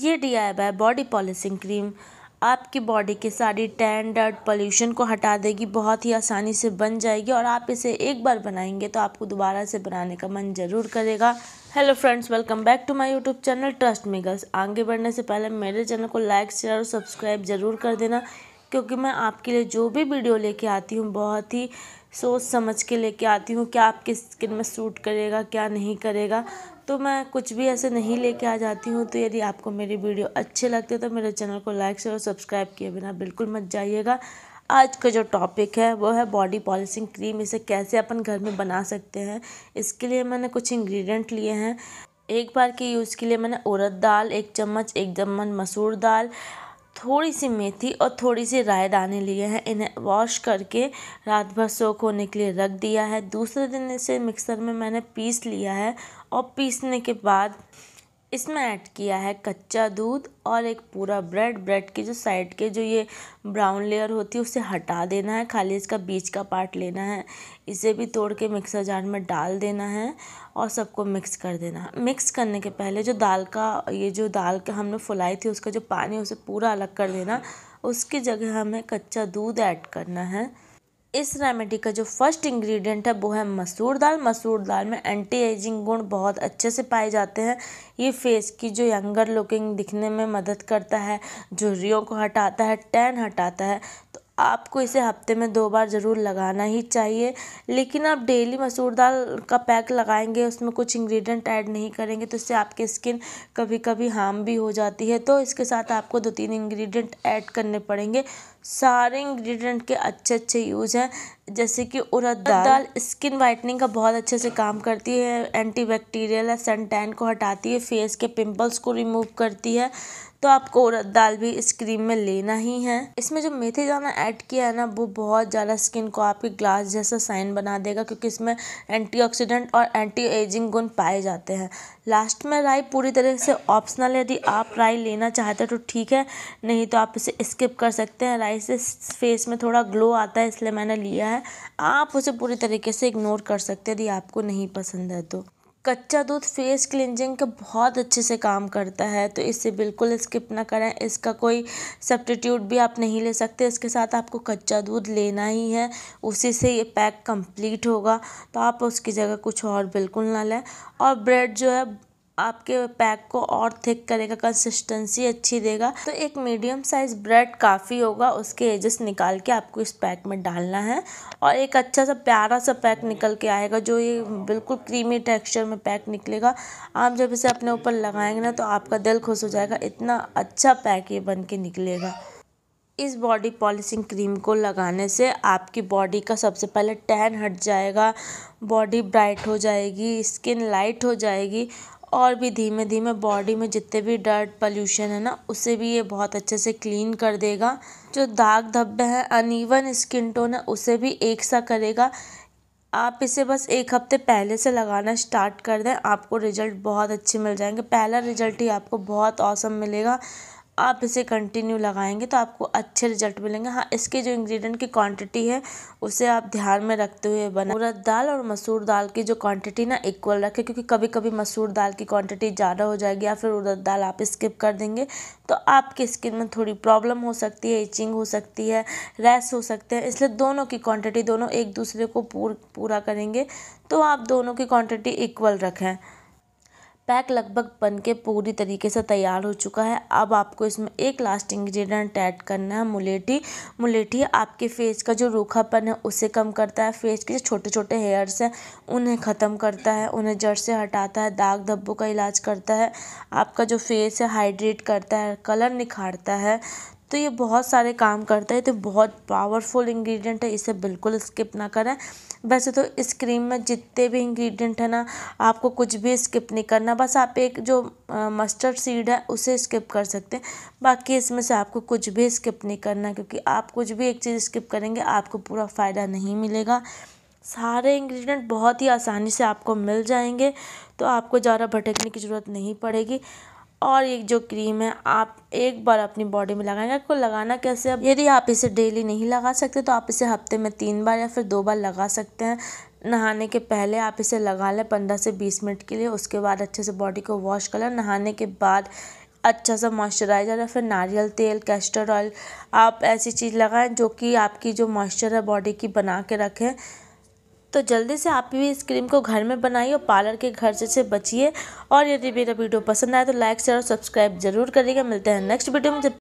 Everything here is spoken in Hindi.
ये D I Y body polishing cream आपकी बॉडी के सारी टैन डर्ट पोल्यूशन को हटा देगी बहुत ही आसानी से बन जाएगी और आप इसे एक बार बनाएंगे तो आपको दोबारा से बनाने का मन ज़रूर करेगा hello friends welcome back to my YouTube channel trust me आगे बढ़ने से पहले मेरे चैनल को लाइक शेयर और सब्सक्राइब ज़रूर कर देना क्योंकि मैं आपके लिए जो भी वीडियो लेके आती हूँ बहुत ही सोच समझ के लेके आती हूँ क्या आपकी स्किन में सूट करेगा क्या नहीं करेगा तो मैं कुछ भी ऐसे नहीं लेके आ जाती हूँ तो यदि आपको मेरी वीडियो अच्छे लगते तो मेरे चैनल को लाइक शेयर और सब्सक्राइब किए बिना बिल्कुल मत जाइएगा आज का जो टॉपिक है वो है बॉडी पॉलिशिंग क्रीम इसे कैसे अपन घर में बना सकते हैं इसके लिए मैंने कुछ इंग्रेडिएंट लिए हैं एक बार के यूज़ के लिए मैंने उड़द दाल एक चम्मच एक चम्मच मसूर दाल थोड़ी सी मेथी और थोड़ी सी रायदाने दाने लिए हैं इन्हें वॉश करके रात भर सोख होने के लिए रख दिया है दूसरे दिन इसे मिक्सर में मैंने पीस लिया है और पीसने के बाद इसमें ऐड किया है कच्चा दूध और एक पूरा ब्रेड ब्रेड के जो साइड के जो ये ब्राउन लेयर होती है उसे हटा देना है खाली इसका बीच का पार्ट लेना है इसे भी तोड़ के मिक्सर जार में डाल देना है और सबको मिक्स कर देना है मिक्स करने के पहले जो दाल का ये जो दाल का हमने फुलाई थी उसका जो पानी उसे पूरा अलग कर देना उसकी जगह हमें कच्चा दूध ऐड करना है इस रेमेडी का जो फर्स्ट इंग्रेडिएंट है वो है मसूर दाल मसूर दाल में एंटी एजिंग गुण बहुत अच्छे से पाए जाते हैं ये फेस की जो यंगर लुकिंग दिखने में मदद करता है झुर्रियों को हटाता है टैन हटाता है आपको इसे हफ़्ते में दो बार ज़रूर लगाना ही चाहिए लेकिन आप डेली मसूर दाल का पैक लगाएंगे उसमें कुछ इंग्रेडिएंट ऐड नहीं करेंगे तो इससे आपकी स्किन कभी कभी हार्म भी हो जाती है तो इसके साथ आपको दो तीन इंग्रेडिएंट ऐड करने पड़ेंगे सारे इंग्रेडिएंट के अच्छे अच्छे यूज़ हैं जैसे कि उड़द दाल, दाल स्किन वाइटनिंग का बहुत अच्छे से काम करती है एंटी बैक्टीरियल है सन टैन को हटाती है फेस के पिंपल्स को रिमूव करती है तो आपको उड़द दाल भी इस क्रीम में लेना ही है इसमें जो मेथी दाना ऐड किया है ना वो बहुत ज़्यादा स्किन को आपके ग्लास जैसा साइन बना देगा क्योंकि इसमें एंटीऑक्सीडेंट और एंटी एजिंग गुण पाए जाते हैं लास्ट में राई पूरी तरह से ऑप्शनल है यदि आप राई लेना चाहते हैं तो ठीक है नहीं तो आप इसे स्किप कर सकते हैं राई से फेस में थोड़ा ग्लो आता है इसलिए मैंने लिया है आप उसे पूरी तरीके से इग्नोर कर सकते हैं यदि आपको नहीं पसंद है तो कच्चा दूध फेस क्लिनजिंग का बहुत अच्छे से काम करता है तो इसे बिल्कुल स्किप ना करें इसका कोई सब्सटीट्यूट भी आप नहीं ले सकते इसके साथ आपको कच्चा दूध लेना ही है उसी से ये पैक कंप्लीट होगा तो आप उसकी जगह कुछ और बिल्कुल ना लें और ब्रेड जो है आपके पैक को और थिक करेगा कंसिस्टेंसी अच्छी देगा तो एक मीडियम साइज ब्रेड काफ़ी होगा उसके एजेस निकाल के आपको इस पैक में डालना है और एक अच्छा सा प्यारा सा पैक निकल के आएगा जो ये बिल्कुल क्रीमी टेक्सचर में पैक निकलेगा आप जब इसे अपने ऊपर लगाएंगे ना तो आपका दिल खुश हो जाएगा इतना अच्छा पैक ये बन के निकलेगा इस बॉडी पॉलिशिंग क्रीम को लगाने से आपकी बॉडी का सबसे पहले टैन हट जाएगा बॉडी ब्राइट हो जाएगी स्किन लाइट हो जाएगी और भी धीमे धीमे बॉडी में जितने भी डर्ट पॉल्यूशन है ना उसे भी ये बहुत अच्छे से क्लीन कर देगा जो दाग धब्बे हैं अनइवन स्किन टोन है उसे भी एक सा करेगा आप इसे बस एक हफ्ते पहले से लगाना स्टार्ट कर दें आपको रिजल्ट बहुत अच्छे मिल जाएंगे पहला रिजल्ट ही आपको बहुत औसम मिलेगा आप इसे कंटिन्यू लगाएंगे तो आपको अच्छे रिजल्ट मिलेंगे हाँ इसके जो इंग्रेडिएंट की क्वांटिटी है उसे आप ध्यान में रखते हुए बना उड़द दाल और मसूर दाल की जो क्वांटिटी ना इक्वल रखें क्योंकि कभी कभी मसूर दाल की क्वांटिटी ज़्यादा हो जाएगी या फिर उड़द दाल आप स्किप कर देंगे तो आपकी स्किन में थोड़ी प्रॉब्लम हो सकती है इचिंग हो सकती है रैस हो सकते हैं इसलिए दोनों की क्वांटिटी दोनों एक दूसरे को पूर, पूरा करेंगे तो आप दोनों की क्वांटिटी इक्वल रखें पैक लगभग बन के पूरी तरीके से तैयार हो चुका है अब आपको इसमें एक लास्ट इंग्रेडिएंट ऐड करना है मुलेठी मुलेठी आपके फेस का जो रूखापन है उसे कम करता है फेस के जो छोटे छोटे हेयर्स हैं उन्हें ख़त्म करता है उन्हें जड़ से हटाता है दाग धब्बों का इलाज करता है आपका जो फेस है हाइड्रेट करता है कलर निखारता है तो ये बहुत सारे काम करता है तो बहुत पावरफुल इंग्रेडिएंट है इसे बिल्कुल स्किप ना करें वैसे तो इस क्रीम में जितने भी इंग्रेडिएंट है ना आपको कुछ भी स्किप नहीं करना बस आप एक जो मस्टर्ड सीड है उसे स्किप कर सकते हैं बाकी इसमें से आपको कुछ भी स्किप नहीं करना क्योंकि आप कुछ भी एक चीज़ स्किप करेंगे आपको पूरा फ़ायदा नहीं मिलेगा सारे इंग्रेडिएंट बहुत ही आसानी से आपको मिल जाएंगे तो आपको ज़्यादा भटकने की ज़रूरत नहीं पड़ेगी और ये जो क्रीम है आप एक बार अपनी बॉडी में लगाएंगे आपको लगाना कैसे अब यदि आप इसे डेली नहीं लगा सकते तो आप इसे हफ्ते में तीन बार या फिर दो बार लगा सकते हैं नहाने के पहले आप इसे लगा लें पंद्रह से बीस मिनट के लिए उसके बाद अच्छे से बॉडी को वॉश कर लें नहाने के बाद अच्छा सा मॉइस्चराइज़र या फिर नारियल तेल कैस्टर ऑयल आप ऐसी चीज़ लगाएं जो कि आपकी जो मॉइस्चर है बॉडी की बना के रखें तो जल्दी से आप भी इस क्रीम को घर में बनाइए और पार्लर के खर्चे से बचिए और यदि मेरा वीडियो पसंद आए तो लाइक शेयर और सब्सक्राइब जरूर करिएगा मिलते हैं नेक्स्ट वीडियो में जब